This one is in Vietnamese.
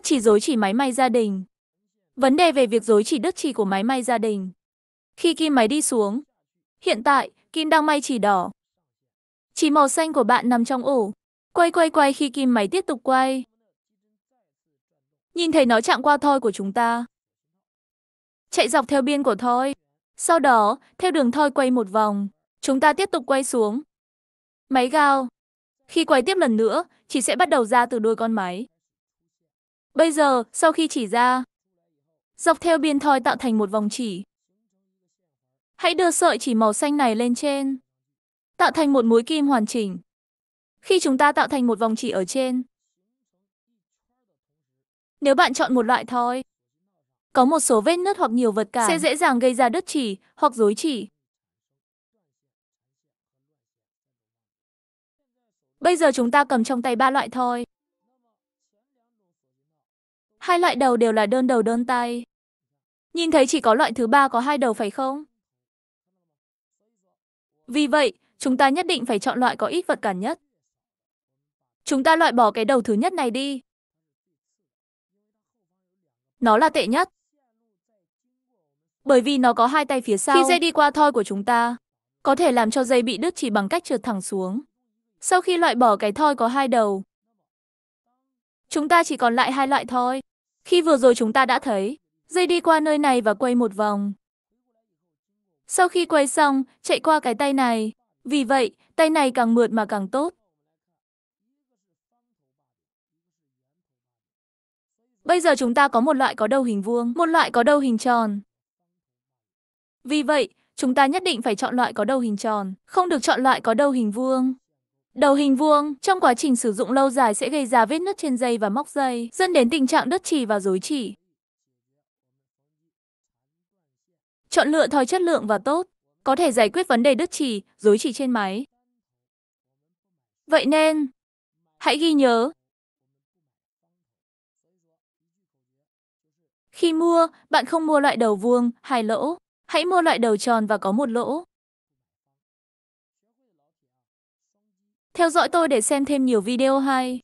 Đức chỉ dối chỉ máy may gia đình. Vấn đề về việc dối chỉ đức chỉ của máy may gia đình. Khi kim máy đi xuống, hiện tại, kim đang may chỉ đỏ. Chỉ màu xanh của bạn nằm trong ổ. Quay quay quay khi kim máy tiếp tục quay. Nhìn thấy nó chạm qua thoi của chúng ta. Chạy dọc theo biên của thoi. Sau đó, theo đường thoi quay một vòng, chúng ta tiếp tục quay xuống. Máy gao. Khi quay tiếp lần nữa, chỉ sẽ bắt đầu ra từ đuôi con máy. Bây giờ, sau khi chỉ ra, dọc theo biên thoi tạo thành một vòng chỉ. Hãy đưa sợi chỉ màu xanh này lên trên, tạo thành một mũi kim hoàn chỉnh. Khi chúng ta tạo thành một vòng chỉ ở trên, nếu bạn chọn một loại thoi, có một số vết nứt hoặc nhiều vật cản sẽ dễ dàng gây ra đứt chỉ hoặc rối chỉ. Bây giờ chúng ta cầm trong tay ba loại thoi. Hai loại đầu đều là đơn đầu đơn tay. Nhìn thấy chỉ có loại thứ ba có hai đầu phải không? Vì vậy, chúng ta nhất định phải chọn loại có ít vật cản nhất. Chúng ta loại bỏ cái đầu thứ nhất này đi. Nó là tệ nhất. Bởi vì nó có hai tay phía sau. Khi dây đi qua thoi của chúng ta, có thể làm cho dây bị đứt chỉ bằng cách trượt thẳng xuống. Sau khi loại bỏ cái thoi có hai đầu, chúng ta chỉ còn lại hai loại thôi. Khi vừa rồi chúng ta đã thấy, dây đi qua nơi này và quay một vòng. Sau khi quay xong, chạy qua cái tay này. Vì vậy, tay này càng mượt mà càng tốt. Bây giờ chúng ta có một loại có đầu hình vuông, một loại có đầu hình tròn. Vì vậy, chúng ta nhất định phải chọn loại có đầu hình tròn, không được chọn loại có đầu hình vuông. Đầu hình vuông, trong quá trình sử dụng lâu dài sẽ gây ra vết nứt trên dây và móc dây, dẫn đến tình trạng đứt chỉ và rối chỉ. Chọn lựa thỏi chất lượng và tốt, có thể giải quyết vấn đề đứt chỉ, rối chỉ trên máy. Vậy nên, hãy ghi nhớ, Khi mua, bạn không mua loại đầu vuông, hai lỗ. Hãy mua loại đầu tròn và có một lỗ. Theo dõi tôi để xem thêm nhiều video hay.